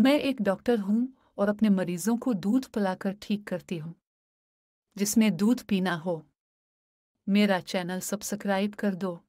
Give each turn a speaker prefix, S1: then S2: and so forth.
S1: मैं एक डॉक्टर हूं और अपने मरीजों को दूध पिलाकर ठीक करती हूं जिसमें दूध पीना हो मेरा चैनल सब्सक्राइब कर दो